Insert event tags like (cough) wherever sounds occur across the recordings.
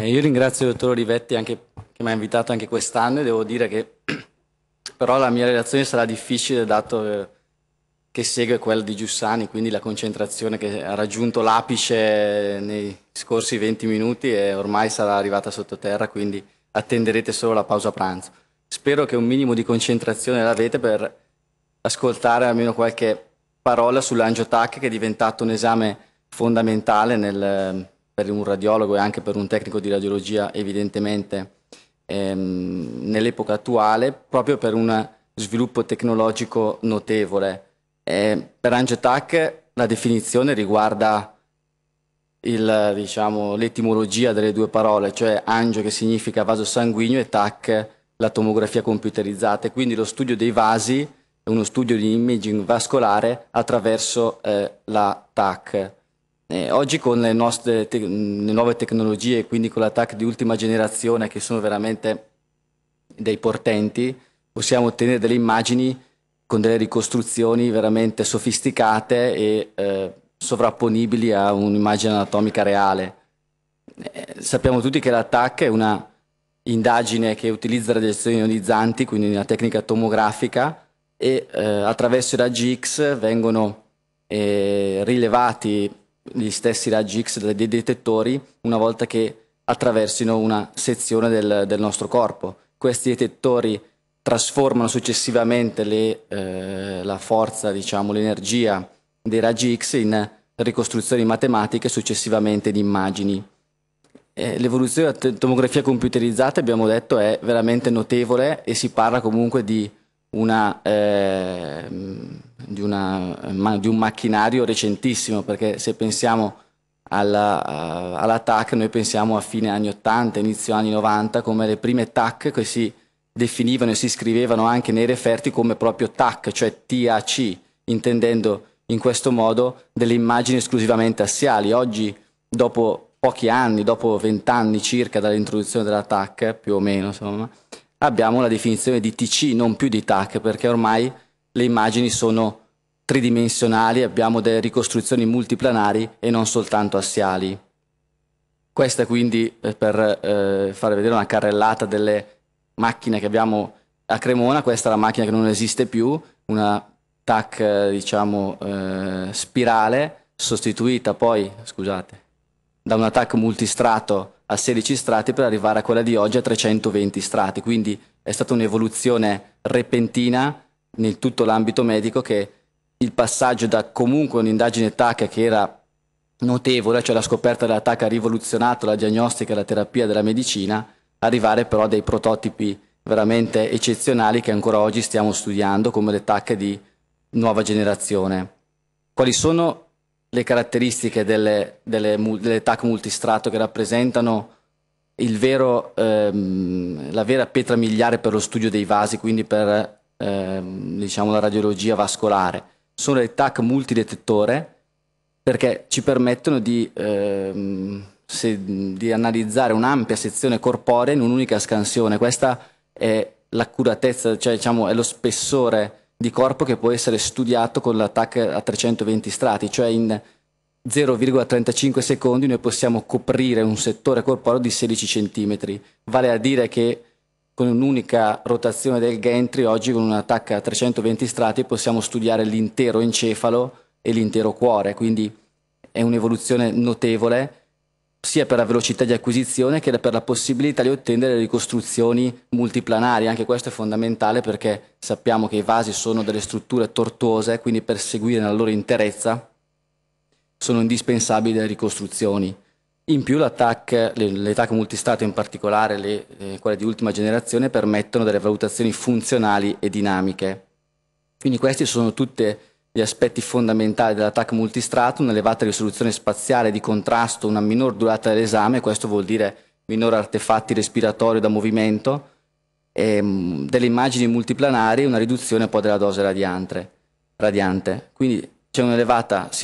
Eh, io ringrazio il dottor Olivetti anche, che mi ha invitato anche quest'anno e devo dire che (clears throat) però la mia relazione sarà difficile dato eh, che segue quella di Giussani, quindi la concentrazione che ha raggiunto l'apice nei scorsi 20 minuti e ormai sarà arrivata sottoterra, quindi attenderete solo la pausa pranzo. Spero che un minimo di concentrazione l'avete per ascoltare almeno qualche parola sull'angiotac che è diventato un esame fondamentale nel, per un radiologo e anche per un tecnico di radiologia evidentemente ehm, nell'epoca attuale proprio per un sviluppo tecnologico notevole. Eh, per Angetac la definizione riguarda il, diciamo, l'etimologia delle due parole, cioè angio che significa vaso sanguigno e tac la tomografia computerizzata e quindi lo studio dei vasi è uno studio di imaging vascolare attraverso eh, la TAC, eh, oggi con le, nostre te- le nuove tecnologie, quindi con l'attacco di ultima generazione che sono veramente dei portenti, possiamo ottenere delle immagini con delle ricostruzioni veramente sofisticate e eh, sovrapponibili a un'immagine anatomica reale. Eh, sappiamo tutti che l'attacco è una indagine che utilizza radiazioni ionizzanti, quindi una tecnica tomografica, e eh, attraverso i raggi X vengono eh, rilevati gli stessi raggi X dei detettori una volta che attraversino una sezione del, del nostro corpo. Questi detettori trasformano successivamente le, eh, la forza, diciamo, l'energia dei raggi X in ricostruzioni matematiche successivamente di immagini. Eh, l'evoluzione della tomografia computerizzata, abbiamo detto, è veramente notevole e si parla comunque di una... Eh, di, una, di, un macchinario recentissimo, perché se pensiamo alla, eh, alla, TAC noi pensiamo a fine anni 80, inizio anni 90 come le prime TAC che si definivano e si scrivevano anche nei referti come proprio TAC, cioè TAC, intendendo in questo modo delle immagini esclusivamente assiali. Oggi, dopo pochi anni, dopo vent'anni circa dall'introduzione della TAC, più o meno, insomma, abbiamo la definizione di TC, non più di TAC, perché ormai le immagini sono tridimensionali, abbiamo delle ricostruzioni multiplanari e non soltanto assiali. Questa quindi eh, per eh, fare vedere una carrellata delle macchine che abbiamo a Cremona, questa è la macchina che non esiste più, una TAC eh, diciamo eh, spirale sostituita poi, scusate, da un TAC multistrato a 16 strati per arrivare a quella di oggi a 320 strati, quindi è stata un'evoluzione repentina nel tutto l'ambito medico che il passaggio da comunque un'indagine TAC che era notevole, cioè la scoperta della TAC ha rivoluzionato la diagnostica e la terapia della medicina, arrivare però a dei prototipi veramente eccezionali che ancora oggi stiamo studiando come le TAC di nuova generazione. Quali sono le caratteristiche delle, delle, delle TAC multistrato che rappresentano vero, ehm, la vera pietra miliare per lo studio dei vasi, quindi per ehm, diciamo la radiologia vascolare, sono dei TAC multidetettore perché ci permettono di, ehm, se, di analizzare un'ampia sezione corporea in un'unica scansione. Questa è l'accuratezza, cioè diciamo, è lo spessore di corpo che può essere studiato con l'attack a 320 strati, cioè in 0,35 secondi noi possiamo coprire un settore corporeo di 16 cm, vale a dire che con un'unica rotazione del gantry, oggi con un'attacca a 320 strati possiamo studiare l'intero encefalo e l'intero cuore, quindi è un'evoluzione notevole sia per la velocità di acquisizione che per la possibilità di ottenere ricostruzioni multiplanari. Anche questo è fondamentale perché sappiamo che i vasi sono delle strutture tortuose, quindi per seguire la loro interezza sono indispensabili le ricostruzioni. In più le, le TAC multistato, in particolare le, eh, quelle di ultima generazione, permettono delle valutazioni funzionali e dinamiche. Quindi questi sono tutti gli aspetti fondamentali della multistrato, un'elevata risoluzione spaziale di contrasto, una minor durata dell'esame, questo vuol dire minor artefatti respiratori da movimento, ehm, delle immagini multiplanari e una riduzione poi della dose radiante. radiante. Quindi si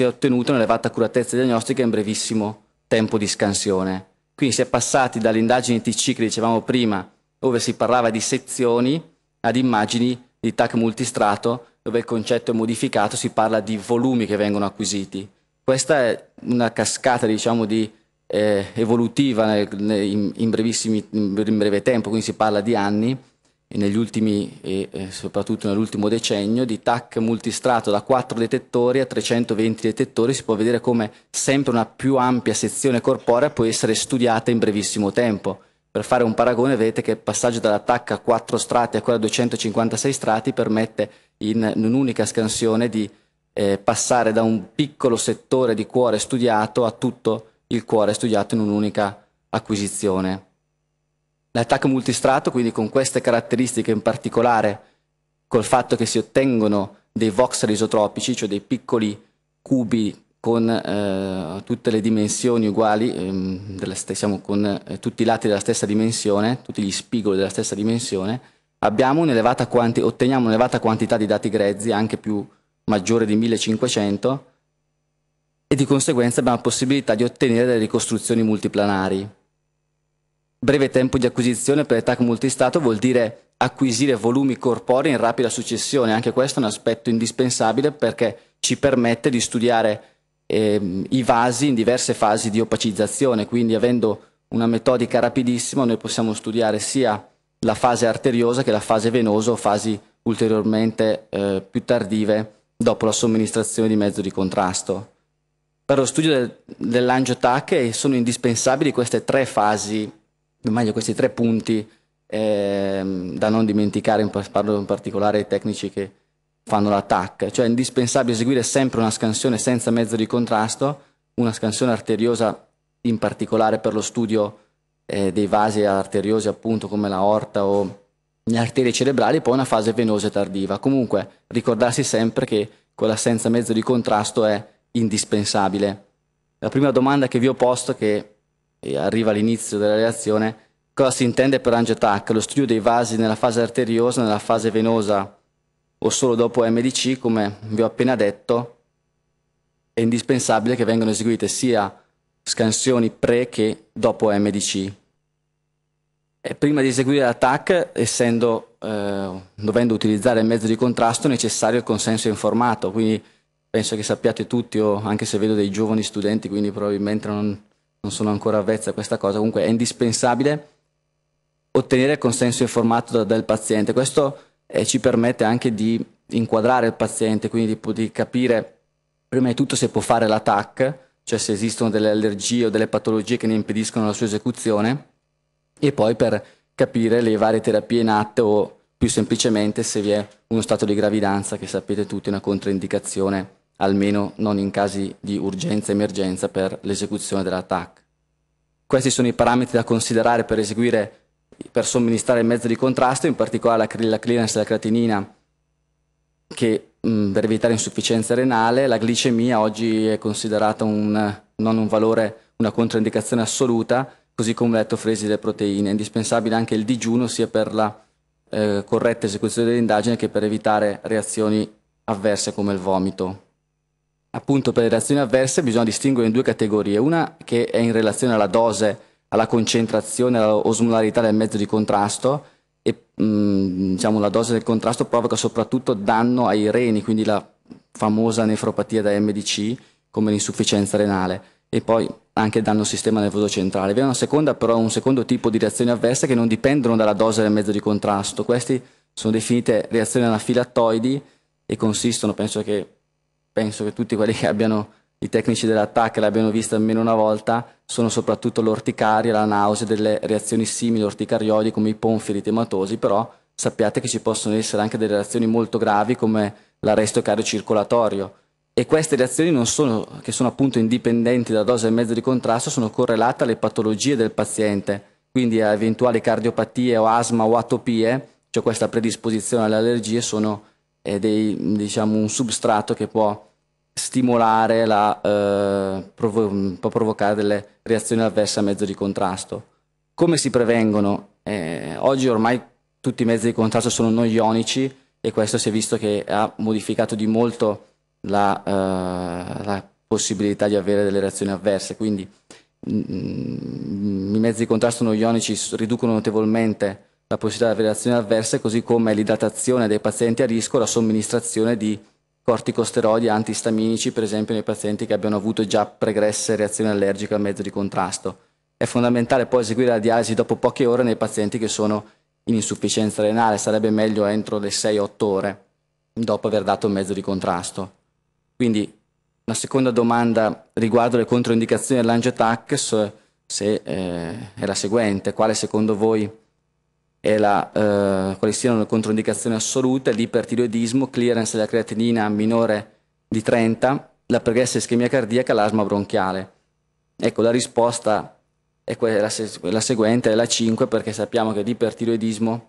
è ottenuta un'elevata accuratezza diagnostica in brevissimo tempo tempo di scansione. Quindi si è passati dalle indagini TC che dicevamo prima, dove si parlava di sezioni, ad immagini di TAC multistrato, dove il concetto è modificato, si parla di volumi che vengono acquisiti. Questa è una cascata, diciamo, di, eh, evolutiva nel, in, in, in breve tempo, quindi si parla di anni, negli ultimi e soprattutto nell'ultimo decennio di TAC multistrato da 4 detettori a 320 detettori si può vedere come sempre una più ampia sezione corporea può essere studiata in brevissimo tempo. Per fare un paragone vedete che il passaggio dalla TAC a 4 strati a quella a 256 strati permette in, in un'unica scansione di eh, passare da un piccolo settore di cuore studiato a tutto il cuore studiato in un'unica acquisizione. L'attacco multistrato, quindi con queste caratteristiche in particolare, col fatto che si ottengono dei voxel isotropici, cioè dei piccoli cubi con eh, tutte le dimensioni uguali, ehm, siamo con eh, tutti i lati della stessa dimensione, tutti gli spigoli della stessa dimensione, un quanti- otteniamo un'elevata quantità di dati grezzi, anche più maggiore di 1500, e di conseguenza abbiamo la possibilità di ottenere delle ricostruzioni multiplanari breve tempo di acquisizione per TAC multistato vuol dire acquisire volumi corporei in rapida successione, anche questo è un aspetto indispensabile perché ci permette di studiare ehm, i vasi in diverse fasi di opacizzazione, quindi avendo una metodica rapidissima noi possiamo studiare sia la fase arteriosa che la fase venosa o fasi ulteriormente eh, più tardive dopo la somministrazione di mezzo di contrasto. Per lo studio del, dell'angiotac sono indispensabili queste tre fasi meglio questi tre punti eh, da non dimenticare, parlo in particolare ai tecnici che fanno l'attacco, cioè è indispensabile eseguire sempre una scansione senza mezzo di contrasto, una scansione arteriosa in particolare per lo studio eh, dei vasi arteriosi appunto come la aorta o le arterie cerebrali e poi una fase venosa e tardiva. Comunque ricordarsi sempre che quella senza mezzo di contrasto è indispensabile. La prima domanda che vi ho posto che arriva all'inizio della reazione, cosa si intende per angiotac? Lo studio dei vasi nella fase arteriosa, nella fase venosa o solo dopo MDC, come vi ho appena detto, è indispensabile che vengano eseguite sia scansioni pre che dopo MDC. E prima di eseguire l'attack, essendo, eh, dovendo utilizzare il mezzo di contrasto, è necessario il consenso informato, quindi penso che sappiate tutti, o anche se vedo dei giovani studenti, quindi probabilmente non, non sono ancora avvezza a questa cosa, comunque è indispensabile ottenere il consenso informato da, dal paziente. Questo eh, ci permette anche di inquadrare il paziente, quindi di, di capire prima di tutto se può fare l'attack, cioè se esistono delle allergie o delle patologie che ne impediscono la sua esecuzione, e poi per capire le varie terapie in atto o più semplicemente se vi è uno stato di gravidanza che sapete tutti è una controindicazione almeno non in casi di urgenza-emergenza e per l'esecuzione dell'attacco. Questi sono i parametri da considerare per eseguire, per somministrare il mezzo di contrasto, in particolare la clearance della creatinina che mh, per evitare insufficienza renale, la glicemia oggi è considerata un, non un valore, una controindicazione assoluta, così come l'ettofresi delle proteine. È indispensabile anche il digiuno sia per la eh, corretta esecuzione dell'indagine che per evitare reazioni avverse come il vomito appunto per le reazioni avverse bisogna distinguere in due categorie, una che è in relazione alla dose, alla concentrazione, all'osmolarità del mezzo di contrasto e mh, mm, diciamo, la dose del contrasto provoca soprattutto danno ai reni, quindi la famosa nefropatia da MDC come l'insufficienza renale e poi anche danno al sistema nervoso centrale. Vi è una seconda però un secondo tipo di reazioni avverse che non dipendono dalla dose del mezzo di contrasto. Queste sono definite reazioni anafilattoidi e consistono, penso che penso che tutti quelli che abbiano i tecnici dell'attacco l'abbiano vista almeno una volta, sono soprattutto l'orticaria, la nausea, delle reazioni simili orticariodi come i ponfiri tematosi, però sappiate che ci possono essere anche delle reazioni molto gravi come l'arresto cardiocircolatorio. E queste reazioni non sono, che sono appunto indipendenti da dose e mezzo di contrasto, sono correlate alle patologie del paziente, quindi a eventuali cardiopatie o asma o atopie, cioè questa predisposizione alle allergie sono è dei, diciamo, un substrato che può stimolare la, eh, provo- può provocare delle reazioni avverse a mezzo di contrasto. Come si prevengono? Eh, oggi ormai tutti i mezzi di contrasto sono non ionici e questo si è visto che ha modificato di molto la, eh, la possibilità di avere delle reazioni avverse. Quindi mh, mm, mm, i mezzi di contrasto non ionici riducono notevolmente la possibilità di avere reazioni avverse, così come l'idatazione dei pazienti a rischio, la somministrazione di corticosteroidi antistaminici, per esempio nei pazienti che abbiano avuto già pregresse reazioni allergiche al mezzo di contrasto. È fondamentale poi eseguire la dialisi dopo poche ore nei pazienti che sono in insufficienza renale, sarebbe meglio entro le 6-8 ore dopo aver dato mezzo di contrasto. Quindi una seconda domanda riguardo le controindicazioni dell'Angiatax, se eh, è la seguente, quale secondo voi e la, eh, quali siano le controindicazioni assolute, l'ipertiroidismo, clearance della creatinina minore di 30, la pregressa ischemia cardiaca, l'asma bronchiale. Ecco, la risposta è quella, la seguente, è la 5, perché sappiamo che l'ipertiroidismo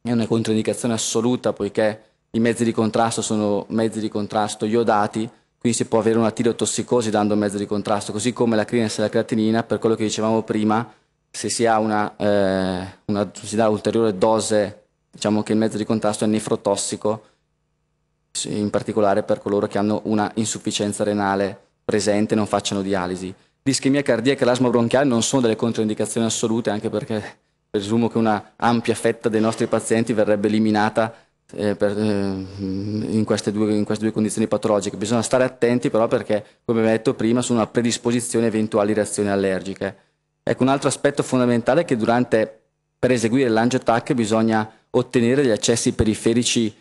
è una controindicazione assoluta, poiché i mezzi di contrasto sono mezzi di contrasto iodati, quindi si può avere una tirotossicosi dando mezzo di contrasto, così come la clearance della creatinina, per quello che dicevamo prima, se si, ha una, eh, una si dà ulteriore dose, diciamo che il mezzo di contrasto è nefrotossico, in particolare per coloro che hanno una insufficienza renale presente e non facciano dialisi. L'ischemia cardiaca e l'asma bronchiale non sono delle controindicazioni assolute, anche perché presumo che una ampia fetta dei nostri pazienti verrebbe eliminata eh, per, eh, in, queste due, in, queste due, condizioni patologiche. Bisogna stare attenti però perché, come vi detto prima, sono a predisposizione a eventuali reazioni allergiche. Ecco, un altro aspetto fondamentale è che durante, per eseguire il l'ange attack bisogna ottenere gli accessi periferici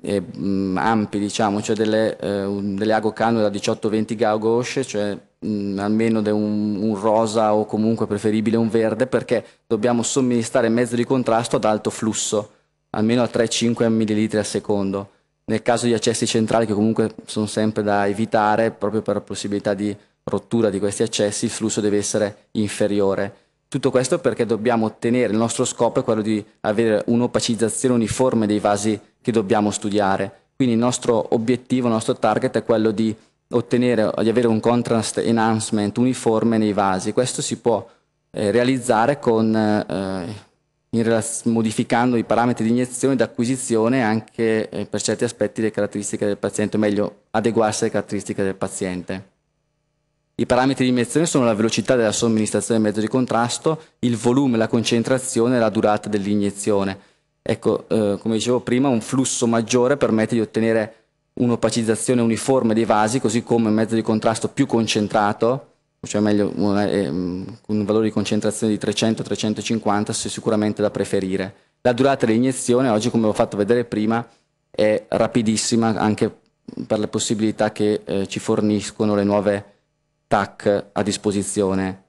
eh, mm, ampi, diciamo, cioè delle, eh, delle agocano da 18-20 gaugosce, cioè mh, mm, almeno de un, un, rosa o comunque preferibile un verde, perché dobbiamo somministrare mezzo di contrasto ad alto flusso, almeno a 3-5 ml al secondo. Nel caso di accessi centrali, che comunque sono sempre da evitare, proprio per la possibilità di rottura di questi accessi il flusso deve essere inferiore. Tutto questo perché dobbiamo ottenere, il nostro scopo è quello di avere un'opacizzazione uniforme dei vasi che dobbiamo studiare. Quindi il nostro obiettivo, il nostro target è quello di ottenere, di avere un contrast enhancement uniforme nei vasi. Questo si può eh, realizzare con, eh, relaz- modificando i parametri di iniezione ed acquisizione anche eh, per certi aspetti le caratteristiche del paziente, o meglio adeguarsi alle caratteristiche del paziente. I parametri di iniezione sono la velocità della somministrazione del mezzo di contrasto, il volume, la concentrazione e la durata dell'iniezione. Ecco, eh, come dicevo prima, un flusso maggiore permette di ottenere un'opacizzazione uniforme dei vasi, così come un mezzo di contrasto più concentrato, cioè meglio un, eh, ehm, un valore di concentrazione di 300-350 è sicuramente da preferire. La durata dell'iniezione, oggi come ho fatto vedere prima, è rapidissima anche per le possibilità che eh, ci forniscono le nuove TAC a disposizione.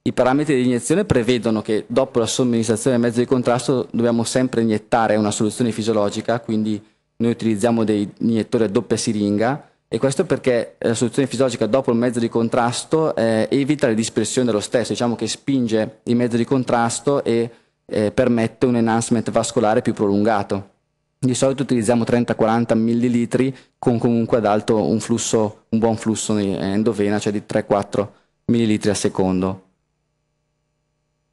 I parametri di iniezione prevedono che dopo la somministrazione del mezzo di contrasto dobbiamo sempre iniettare una soluzione fisiologica, quindi noi utilizziamo dei iniettori a doppia siringa e questo perché eh, la soluzione fisiologica dopo il mezzo di contrasto eh, evita le dispersioni dello stesso, diciamo che spinge il mezzo di contrasto e eh, permette un enhancement vascolare più prolungato. Di solito utilizziamo 30-40 ml con comunque ad alto un, flusso, un buon flusso eh, endovena, cioè di 3-4 ml al secondo.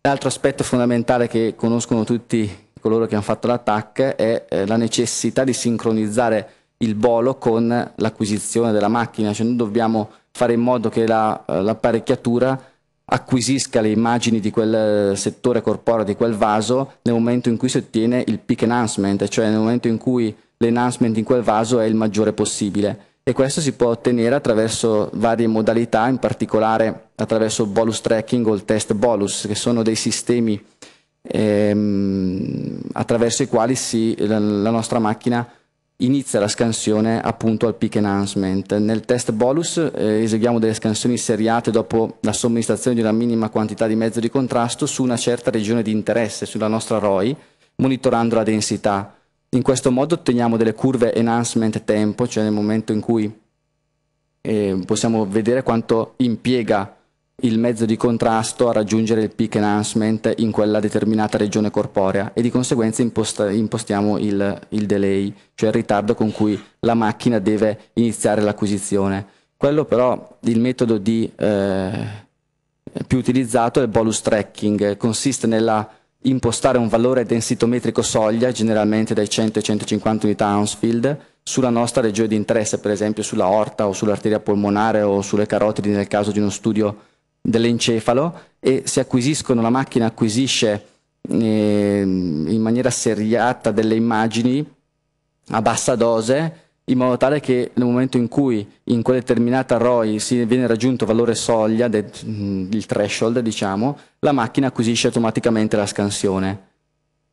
L'altro aspetto fondamentale che conoscono tutti coloro che hanno fatto l'attack è eh, la necessità di sincronizzare il bolo con l'acquisizione della macchina, cioè noi dobbiamo fare in modo che eh, l'apparecchiatura la, acquisisca le immagini di quel eh, settore corporeo, di quel vaso, nel momento in cui si ottiene il peak enhancement, cioè nel momento in cui l'enhancement in quel vaso è il maggiore possibile. E questo si può ottenere attraverso varie modalità, in particolare attraverso il bolus tracking o il test bolus, che sono dei sistemi ehm, attraverso i quali si, la, la nostra macchina inizia la scansione appunto al peak enhancement. Nel test bolus eh, eseguiamo delle scansioni seriate dopo la somministrazione di una minima quantità di mezzo di contrasto su una certa regione di interesse, sulla nostra ROI, monitorando la densità. In questo modo otteniamo delle curve enhancement tempo, cioè nel momento in cui eh, possiamo vedere quanto impiega il mezzo di contrasto a raggiungere il peak enhancement in quella determinata regione corporea e di conseguenza imposta, impostiamo il, il delay, cioè il ritardo con cui la macchina deve iniziare l'acquisizione. Quello però, il metodo di, eh, più utilizzato è il bolus tracking, consiste nella impostare un valore densitometrico soglia, generalmente dai 100 ai 150 unità Hounsfield, sulla nostra regione di interesse, per esempio sulla orta o sull'arteria polmonare o sulle carotidi nel caso di uno studio dell'encefalo e si acquisiscono, la macchina acquisisce eh, in maniera seriata delle immagini a bassa dose in modo tale che nel momento in cui in quella determinata ROI si viene raggiunto valore soglia, de, mm, il threshold diciamo, la macchina acquisisce automaticamente la scansione.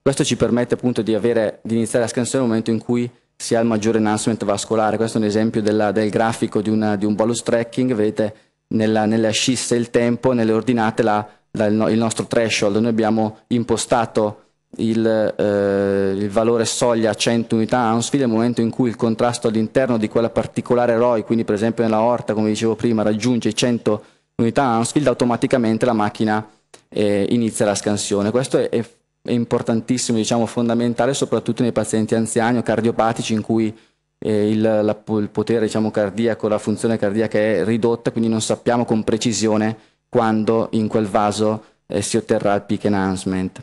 Questo ci permette appunto di, avere, di iniziare la scansione nel momento in cui si ha il maggiore enhancement vascolare. Questo è un esempio della, del grafico di, una, di un bolus tracking, vedete nella, nelle ascisse il tempo, nelle ordinate la, la, il nostro threshold. Noi abbiamo impostato il, eh, il, valore soglia a 100 unità Hounsfield nel momento in cui il contrasto all'interno di quella particolare ROI, quindi per esempio nella horta, come dicevo prima, raggiunge i 100 unità Hounsfield, automaticamente la macchina eh, inizia la scansione. Questo è, è importantissimo, diciamo fondamentale, soprattutto nei pazienti anziani o cardiopatici in cui eh, il, la, il, potere diciamo, cardiaco, la funzione cardiaca è ridotta, quindi non sappiamo con precisione quando in quel vaso eh, si otterrà il peak enhancement.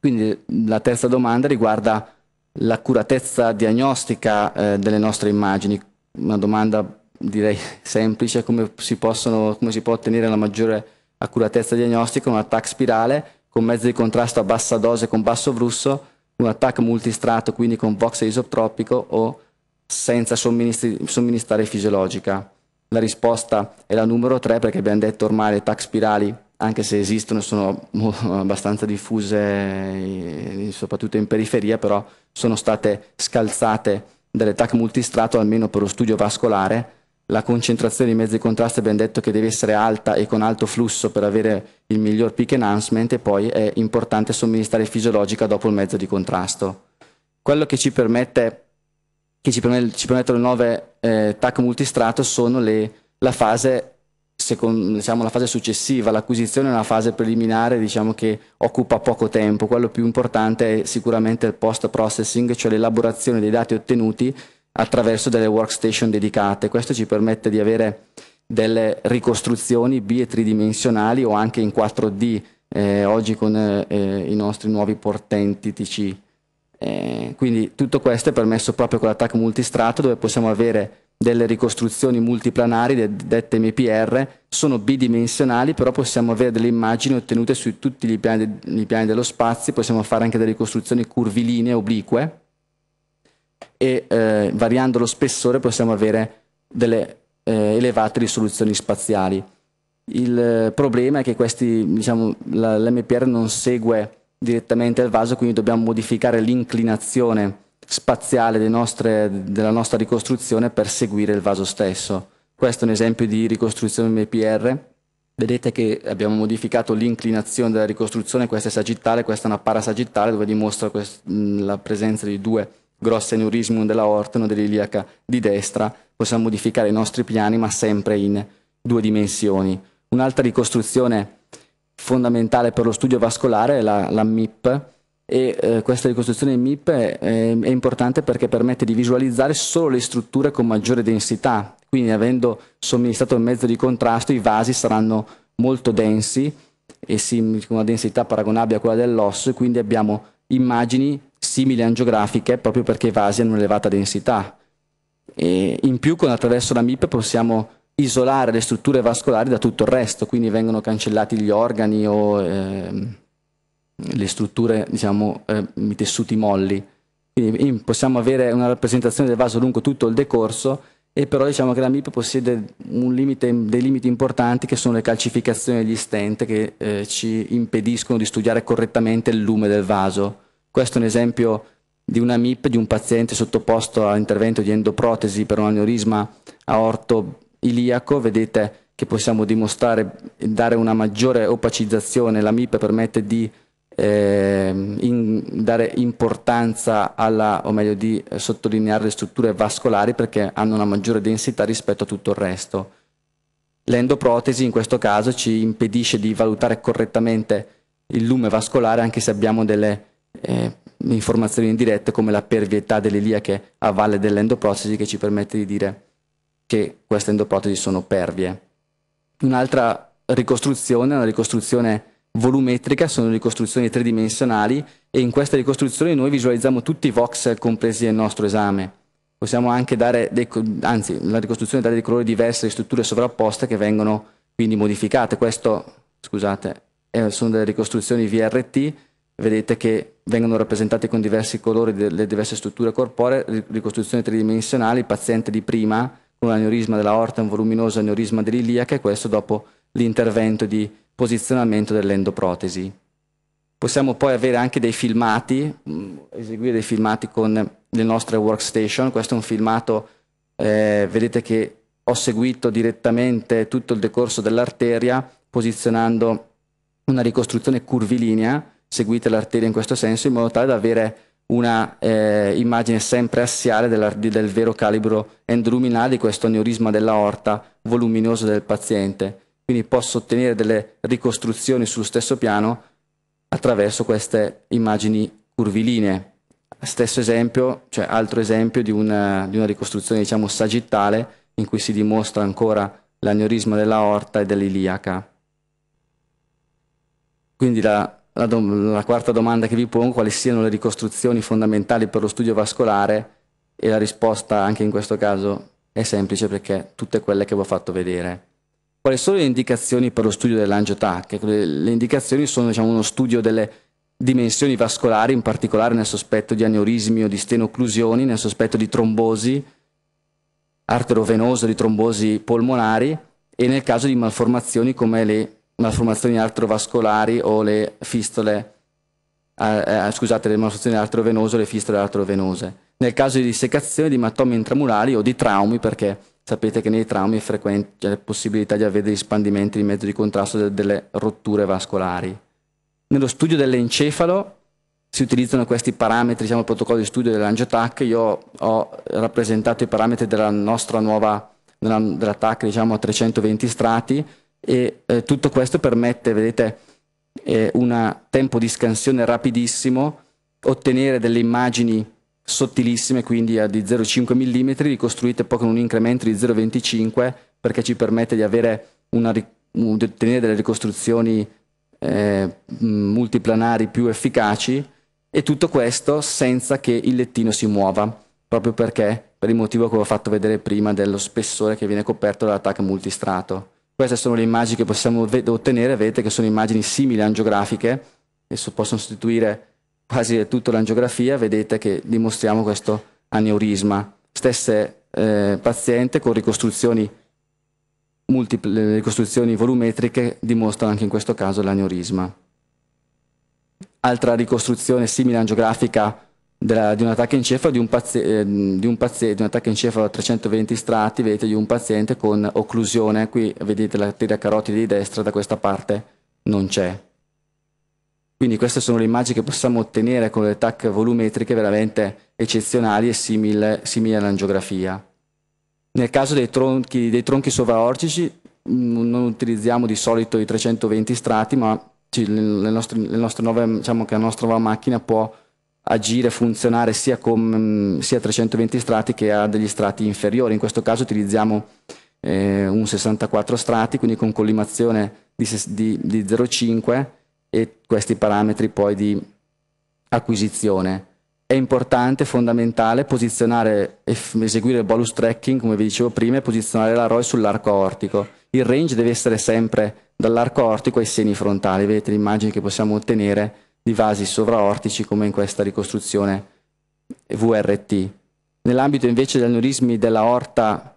Quindi la terza domanda riguarda l'accuratezza diagnostica eh, delle nostre immagini, una domanda direi (laughs) semplice, come si, possono, come si può ottenere la maggiore accuratezza diagnostica, un attacco spirale con mezzo di contrasto a bassa dose con basso brusso, un attacco multistrato quindi con vox isotropico o senza somministrare fisiologica. La risposta è la numero 3 perché abbiamo detto ormai le TAC spirali, anche se esistono, sono abbastanza diffuse, eh, soprattutto in periferia, però sono state scalzate dalle TAC multistrato almeno per lo studio vascolare. La concentrazione di mezzi di contrasto abbiamo detto che deve essere alta e con alto flusso per avere il miglior peak enhancement e poi è importante somministrare fisiologica dopo il mezzo di contrasto. Quello che ci permette che ci, permettono il 9 eh, TAC multistrato sono le, la, fase, secondo, diciamo, la fase successiva, l'acquisizione è una fase preliminare diciamo, che occupa poco tempo, quello più importante è sicuramente il post processing, cioè l'elaborazione dei dati ottenuti attraverso delle workstation dedicate, questo ci permette di avere delle ricostruzioni bi e tridimensionali o anche in 4D eh, oggi con eh, i nostri nuovi portenti TC. Eh, quindi tutto questo è permesso proprio con l'attacco multistrato dove possiamo avere delle ricostruzioni multiplanari dette MPR, sono bidimensionali, però possiamo avere delle immagini ottenute su tutti i piani, piani, dello spazio, possiamo fare anche delle ricostruzioni curvilinee oblique e eh, variando lo spessore possiamo avere delle eh, elevate risoluzioni spaziali. Il problema è che questi, diciamo, l'MPR non segue direttamente al vaso, quindi dobbiamo modificare l'inclinazione spaziale nostre, della nostra ricostruzione per seguire il vaso stesso. Questo è un esempio di ricostruzione MPR. Vedete che abbiamo modificato l'inclinazione della ricostruzione, questa è sagittale, questa è una parasagittale dove dimostra la presenza di due grossi aneurismi, uno dell'aorta e uno dell'iliaca di destra. Possiamo modificare i nostri piani ma sempre in due dimensioni. Un'altra ricostruzione fondamentale per lo studio vascolare, la, la MIP, e eh, questa ricostruzione MIP è, è, è, importante perché permette di visualizzare solo le strutture con maggiore densità, quindi avendo somministrato il mezzo di contrasto i vasi saranno molto densi e simili, con una densità paragonabile a quella dell'osso e quindi abbiamo immagini simili angiografiche proprio perché i vasi hanno un'elevata densità. E in più con attraverso la MIP possiamo isolare le strutture vascolari da tutto il resto, quindi vengono cancellati gli organi o eh, le strutture, diciamo, eh, i tessuti molli. Quindi possiamo avere una rappresentazione del vaso lungo tutto il decorso, e però diciamo che la MIP possiede limite, dei limiti importanti che sono le calcificazioni degli stent che eh, ci impediscono di studiare correttamente il lume del vaso. Questo è un esempio di una MIP di un paziente sottoposto all'intervento di endoprotesi per un aneurisma aorto iliaco, vedete che possiamo dimostrare, dare una maggiore opacizzazione, la MIP permette di eh, in, dare importanza alla, o meglio di eh, sottolineare le strutture vascolari perché hanno una maggiore densità rispetto a tutto il resto. L'endoprotesi in questo caso ci impedisce di valutare correttamente il lume vascolare anche se abbiamo delle eh, informazioni indirette come la pervietà delle iliache a valle dell'endoprotesi che ci permette di dire che queste endoprotesi sono pervie. Un'altra ricostruzione, una ricostruzione volumetrica, sono ricostruzioni tridimensionali e in queste ricostruzioni noi visualizziamo tutti i voxel compresi nel nostro esame. Possiamo anche dare, dei, anzi, la ricostruzione dà dei colori diversi alle strutture sovrapposte che vengono quindi modificate. Questo, scusate, eh, sono delle ricostruzioni VRT, vedete che vengono rappresentate con diversi colori le diverse strutture corporee, ricostruzioni tridimensionali, il paziente di prima un aneurisma della dell'aorta, un voluminoso aneurisma dell'iliaca e questo dopo l'intervento di posizionamento dell'endoprotesi. Possiamo poi avere anche dei filmati, mm, eseguire dei filmati con le nostre workstation, questo è un filmato, eh, vedete che ho seguito direttamente tutto il decorso dell'arteria posizionando una ricostruzione curvilinea, seguite l'arteria in questo senso in modo tale da avere una eh, immagine sempre assiale del vero calibro endoluminale di questo aneurisma della dell'aorta voluminoso del paziente. Quindi posso ottenere delle ricostruzioni sullo stesso piano attraverso queste immagini curvilinee. Stesso esempio, cioè altro esempio di una, di una ricostruzione diciamo sagittale in cui si dimostra ancora l'aneurisma dell'aorta e dell'iliaca. Quindi la la, dom- la quarta domanda che vi pongo, quali siano le ricostruzioni fondamentali per lo studio vascolare e la risposta anche in questo caso è semplice perché tutte quelle che vi ho fatto vedere. Quali sono le indicazioni per lo studio dell'angiotac? Ecco, le indicazioni sono diciamo, uno studio delle dimensioni vascolari, in particolare nel sospetto di aneurismi o di stenoclusioni, nel sospetto di trombosi arterovenosa, di trombosi polmonari e nel caso di malformazioni come le malformazioni artrovascolari o le fistole, eh, eh, scusate, le malformazioni artrovenose o le fistole artrovenose. Nel caso di dissecazione di matomi intramurali o di traumi, perché sapete che nei traumi è frequente la possibilità di avere degli spandimenti di mezzo di contrasto de delle rotture vascolari. Nello studio dell'encefalo si utilizzano questi parametri, diciamo il protocollo di studio dell'angiotac, io ho rappresentato i parametri della nostra nuova, della, dell'attacco diciamo a 320 strati, e eh, tutto questo permette, vedete, eh, un tempo di scansione rapidissimo, ottenere delle immagini sottilissime, quindi di 0,5 mm, ricostruite poi con un incremento di 0,25 perché ci permette di, una, di ottenere delle ricostruzioni eh, multiplanari più efficaci e tutto questo senza che il lettino si muova, proprio perché per il motivo che ho fatto vedere prima dello spessore che viene coperto dall'attacco multistrato. Queste sono le immagini che possiamo ottenere, vedete che sono immagini simili angiografiche, e possono sostituire quasi del tutto l'angiografia, vedete che dimostriamo questo aneurisma. Stesse eh, paziente con ricostruzioni multiple, ricostruzioni volumetriche dimostrano anche in questo caso l'aneurisma. Altra ricostruzione simile angiografica della, di un attacco encefalo di un, paziente, ehm, di un attacco encefalo a 320 strati, vedete di un paziente con occlusione, qui vedete l'arteria carotide di destra, da questa parte non c'è. Quindi queste sono le immagini che possiamo ottenere con le TAC volumetriche veramente eccezionali e simili, simili all'angiografia. Nel caso dei tronchi, dei tronchi sovraortici mm, non utilizziamo di solito i 320 strati, ma le nostre, le nostre nuove, diciamo che la nostra nuova macchina può agire, e funzionare sia, con, mm, sia a 320 strati che a degli strati inferiori. In questo caso utilizziamo eh, un 64 strati, quindi con collimazione di, di, di 0,5 e questi parametri poi di acquisizione. È importante, fondamentale, posizionare e eseguire il bonus tracking, come vi dicevo prima, e posizionare la ROI sull'arco ortico. Il range deve essere sempre dall'arco ortico ai seni frontali, vedete le immagini che possiamo ottenere di vasi sovraortici come in questa ricostruzione VRT. Nell'ambito invece degli aneurismi della aorta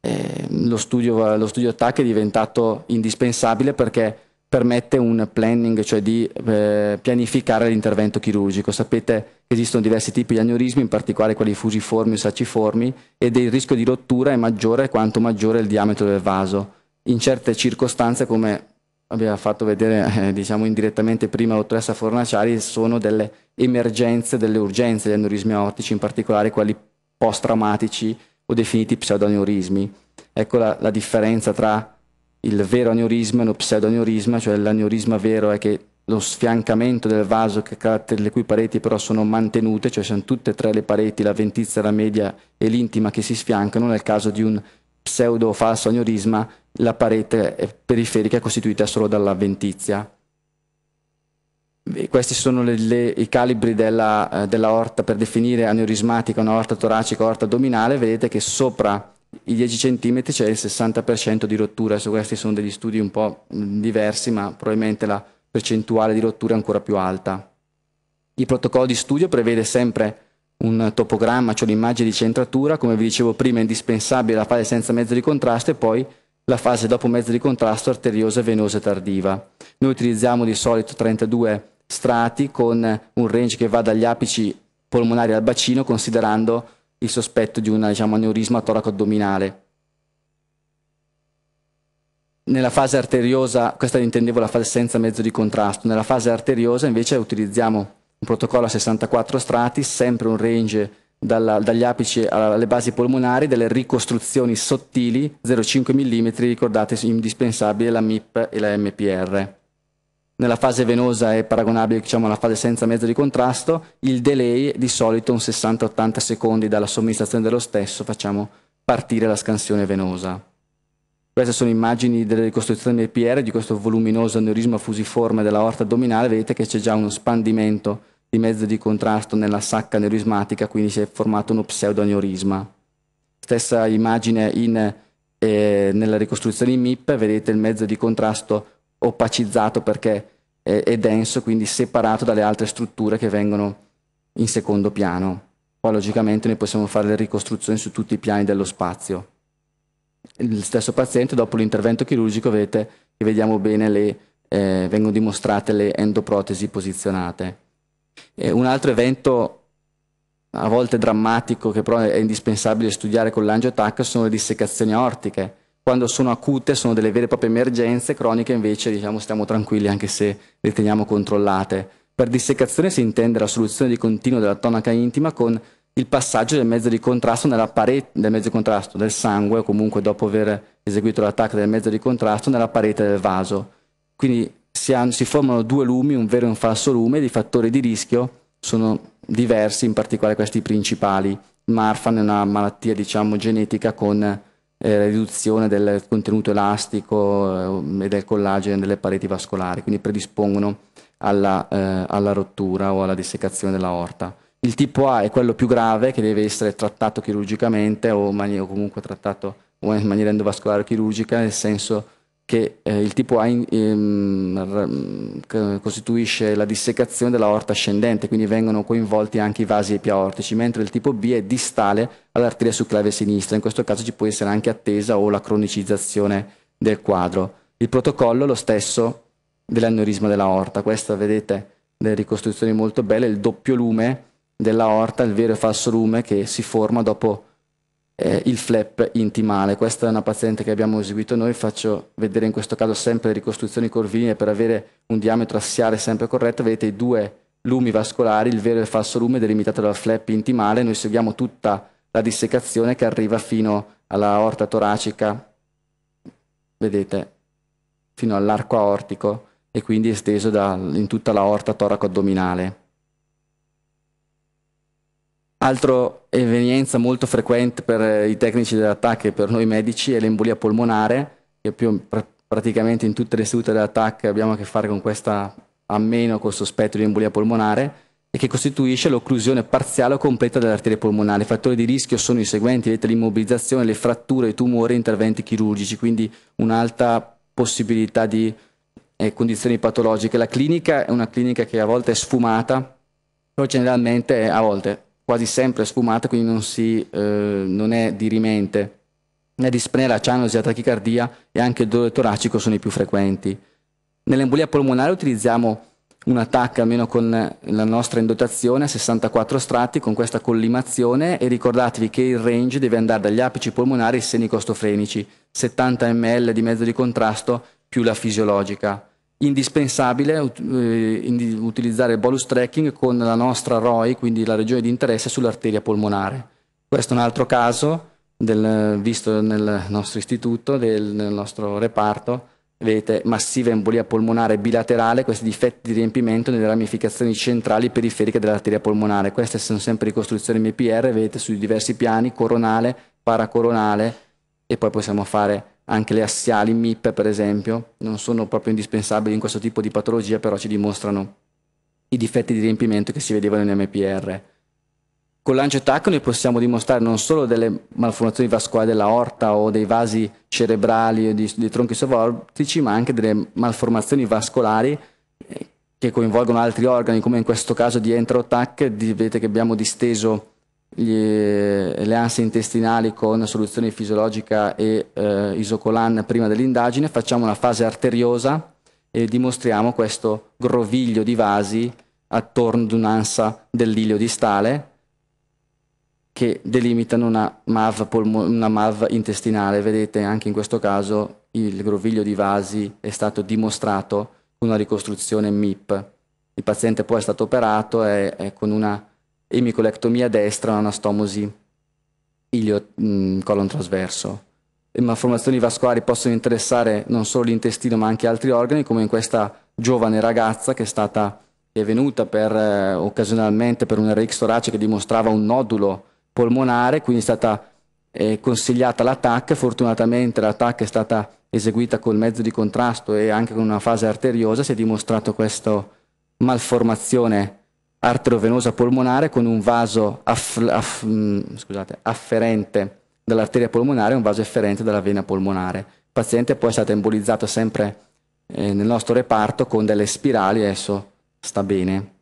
eh, lo, studio, lo studio TAC è diventato indispensabile perché permette un planning, cioè di eh, pianificare l'intervento chirurgico. Sapete che esistono diversi tipi di aneurismi, in particolare quelli fusiformi o saciformi, ed il rischio di rottura è maggiore quanto maggiore il diametro del vaso. In certe circostanze, come abbiamo fatto vedere eh, diciamo indirettamente prima la dottoressa Fornaciari, sono delle emergenze, delle urgenze degli aneurismi aortici, in particolare quelli post-traumatici o definiti pseudoneurismi. Ecco la, la, differenza tra il vero aneurisma e lo pseudoneurisma, cioè l'aneurisma vero è che lo sfiancamento del vaso le cui pareti però sono mantenute, cioè sono tutte e tre le pareti, la ventizia, la media e l'intima che si sfiancano nel caso di un pseudo falso aneurisma la parete periferica è costituita solo dalla ventizia. questi sono le, le, i calibri della, eh, della, orta per definire aneurismatica una orta toracica, o orta addominale, vedete che sopra i 10 cm c'è il 60% di rottura, adesso questi sono degli studi un po' diversi ma probabilmente la percentuale di rottura è ancora più alta. Il protocollo di studio prevede sempre un topogramma, cioè un'immagine di centratura, come vi dicevo prima è indispensabile la fase senza mezzo di contrasto e poi la fase dopo mezzo di contrasto arteriosa, venosa e tardiva. Noi utilizziamo di solito 32 strati con un range che va dagli apici polmonari al bacino considerando il sospetto di un diciamo, aneurisma toraco-addominale. Nella fase arteriosa, questa intendevo la fase senza mezzo di contrasto, nella fase arteriosa invece utilizziamo un protocollo a 64 strati, sempre un range dalla, dagli apici alle basi polmonari, delle ricostruzioni sottili 0,5 mm, ricordate indispensabile la MIP e la MPR. Nella fase venosa è paragonabile diciamo, alla fase senza mezzo di contrasto, il delay di solito un 60-80 secondi dalla somministrazione dello stesso, facciamo partire la scansione venosa. Queste sono immagini delle ricostruzioni del PR di questo voluminoso aneurisma fusiforme della dell'aorta addominale, vedete che c'è già uno spandimento di mezzo di contrasto nella sacca aneurismatica, quindi si è formato uno pseudoaneurisma. Stessa immagine in, eh, nella ricostruzione in MIP, vedete il mezzo di contrasto opacizzato perché è, eh, è denso, quindi separato dalle altre strutture che vengono in secondo piano. Poi logicamente noi possiamo fare le ricostruzioni su tutti i piani dello spazio il stesso paziente dopo l'intervento chirurgico vedete che vediamo bene le, eh, vengono dimostrate le endoprotesi posizionate. E un altro evento a volte drammatico che però è indispensabile studiare con l'angiotac sono le dissecazioni aortiche. Quando sono acute sono delle vere e proprie emergenze, croniche invece diciamo stiamo tranquilli anche se le teniamo controllate. Per dissecazione si intende la soluzione di continuo della tonaca intima con il passaggio del mezzo di contrasto nella parete del mezzo di contrasto del sangue o comunque dopo aver eseguito l'attacco del mezzo di contrasto nella parete del vaso. Quindi si, hanno, si formano due lumi, un vero e un falso lume, i fattori di rischio sono diversi, in particolare questi principali. Marfan è una malattia diciamo genetica con eh, riduzione del contenuto elastico eh, e del collagene delle pareti vascolari, quindi predispongono alla, eh, alla rottura o alla dessecazione dell'aorta. Il tipo A è quello più grave che deve essere trattato chirurgicamente o, mani- o comunque trattato in maniera endovascolare chirurgica, nel senso che eh, il tipo A in, ehm, costituisce la dissecazione dell'aorta ascendente, quindi vengono coinvolti anche i vasi epiaortici, mentre il tipo B è distale all'arteria succlave sinistra. In questo caso ci può essere anche attesa o la cronicizzazione del quadro. Il protocollo è lo stesso dell'aneurisma dell'aorta. Questa vedete delle ricostruzioni molto belle, il doppio lume della dell'aorta, il vero e falso lume che si forma dopo eh, il flap intimale. Questa è una paziente che abbiamo eseguito noi, faccio vedere in questo caso sempre le ricostruzioni corvinie per avere un diametro assiale sempre corretto, vedete i due lumi vascolari, il vero e falso lume delimitato dal flap intimale, noi seguiamo tutta la dissecazione che arriva fino alla orta toracica, vedete, fino all'arco aortico e quindi esteso da, in tutta la orta toraco addominale. Altra evenienza molto frequente per eh, i tecnici dell'attacco e per noi medici è l'embolia polmonare, che più, pr- praticamente in tutte le sedute dell'attacco abbiamo a che fare con questa, a meno col sospetto di embolia polmonare, e che costituisce l'occlusione parziale o completa dell'arteria polmonare. I fattori di rischio sono i seguenti, l'immobilizzazione, le fratture, i tumori, interventi chirurgici, quindi un'alta possibilità di eh, condizioni patologiche. La clinica è una clinica che a volte è sfumata, però generalmente a volte quasi sempre sfumata, quindi non, si, eh, non è dirimente. La dispnea, cianosi, la tachicardia e anche il dolore toracico sono i più frequenti. Nell'embolia polmonare utilizziamo un attacco almeno con la nostra indotazione a 64 strati con questa collimazione e ricordatevi che il range deve andare dagli apici polmonari ai seni costofrenici, 70 ml di mezzo di contrasto più la fisiologica indispensabile eh, utilizzare il bolus tracking con la nostra ROI, quindi la regione di interesse sull'arteria polmonare. Questo è un altro caso del, visto nel nostro istituto, del, nel nostro reparto, vedete massiva embolia polmonare bilaterale, questi difetti di riempimento nelle ramificazioni centrali e periferiche dell'arteria polmonare. Queste sono sempre ricostruzioni MPR, vedete sui diversi piani, coronale, paracoronale e poi possiamo fare anche le assiali MIP per esempio, non sono proprio indispensabili in questo tipo di patologia, però ci dimostrano i difetti di riempimento che si vedevano in MPR. Con l'angiotacco noi possiamo dimostrare non solo delle malformazioni vascolari dell'aorta o dei vasi cerebrali o dei tronchi sovortici, ma anche delle malformazioni vascolari eh, che coinvolgono altri organi, come in questo caso di EntroTac, vedete che abbiamo disteso gli, le ansie intestinali con soluzione fisiologica e eh, isocolan prima dell'indagine, facciamo una fase arteriosa e dimostriamo questo groviglio di vasi attorno ad un'ansa dell'ilio distale che delimitano una MAV, una MAV intestinale. Vedete anche in questo caso il groviglio di vasi è stato dimostrato con una ricostruzione MIP. Il paziente poi è stato operato e, e con una emicolectomia destra, anastomosi, ilio, mh, mm, colon trasverso. Le malformazioni vascolari possono interessare non solo l'intestino ma anche altri organi, come in questa giovane ragazza che è, stata, che è venuta per, eh, occasionalmente per un RX torace che dimostrava un nodulo polmonare, quindi è stata eh, consigliata l'attacco. Fortunatamente l'attacco è stata eseguita col mezzo di contrasto e anche con una fase arteriosa, si è dimostrato questa malformazione arterovenosa polmonare con un vaso aff, aff, mm, scusate, afferente dall'arteria polmonare e un vaso efferente dalla vena polmonare. Il paziente poi è stato embolizzato sempre eh, nel nostro reparto con delle spirali e adesso sta bene.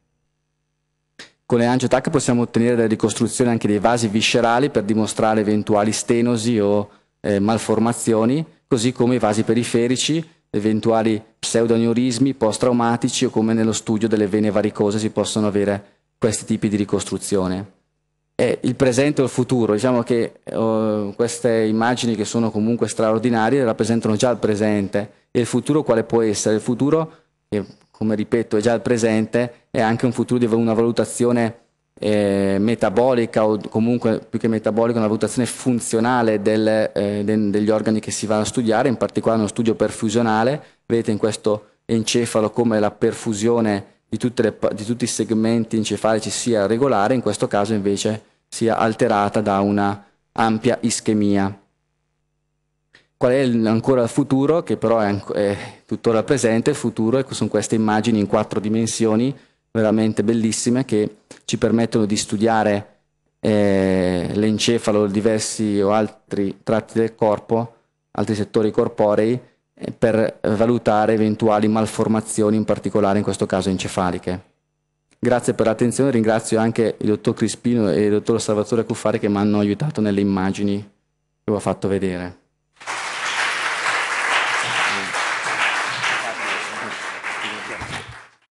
Con le angiotac possiamo ottenere delle ricostruzioni anche dei vasi viscerali per dimostrare eventuali stenosi o eh, malformazioni, così come i vasi periferici eventuali pseudoneurismi post-traumatici o come nello studio delle vene varicose si possono avere questi tipi di ricostruzione. È il presente o il futuro, diciamo che eh, queste immagini che sono comunque straordinarie rappresentano già il presente e il futuro quale può essere? Il futuro, che come ripeto è già il presente, è anche un futuro di una valutazione eh, metabolica o comunque più che metabolica una valutazione funzionale del, eh, de- degli organi che si vanno a studiare, in particolare uno studio perfusionale, vedete in questo encefalo come la perfusione di, le, di tutti i segmenti encefalici sia regolare, in questo caso invece sia alterata da una ampia ischemia. Qual è il, ancora il futuro, che però è, è tuttora presente, il futuro sono queste immagini in quattro dimensioni veramente bellissime che ci permettono di studiare eh, l'encefalo, diversi o altri tratti del corpo, altri settori corporei, eh, per valutare eventuali malformazioni, in particolare in questo caso encefaliche. Grazie per l'attenzione, ringrazio anche il dottor Crispino e il dottor Salvatore Cuffari che mi hanno aiutato nelle immagini che ho fatto vedere.